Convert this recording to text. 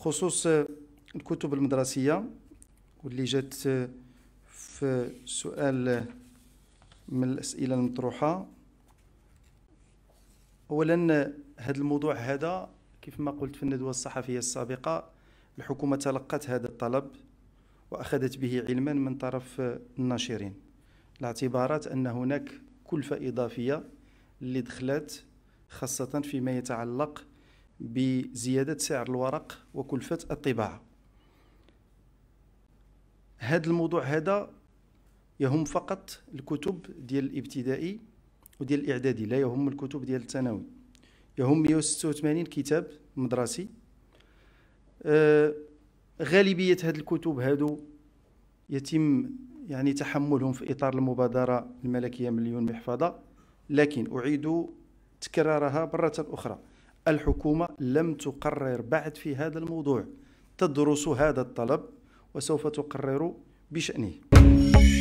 بخصوص الكتب المدرسية واللي جات في سؤال من الأسئلة المطروحة أولا هذا الموضوع هذا كيف ما قلت في الندوة الصحفية السابقة الحكومة تلقت هذا الطلب وأخذت به علما من طرف الناشرين لاعتبارات أن هناك كلفة إضافية اللي دخلت خاصة فيما يتعلق بزيادة سعر الورق وكلفة الطباعة هذا الموضوع هذا يهم فقط الكتب ديال الابتدائي وديال الاعدادي لا يهم الكتب ديال الثانوي يهم 186 كتاب مدرسي آه غالبيه هاد الكتب هادو يتم يعني تحملهم في اطار المبادره الملكيه مليون محفظه لكن اعيد تكرارها مره اخرى الحكومة لم تقرر بعد في هذا الموضوع تدرس هذا الطلب وسوف تقرر بشأنه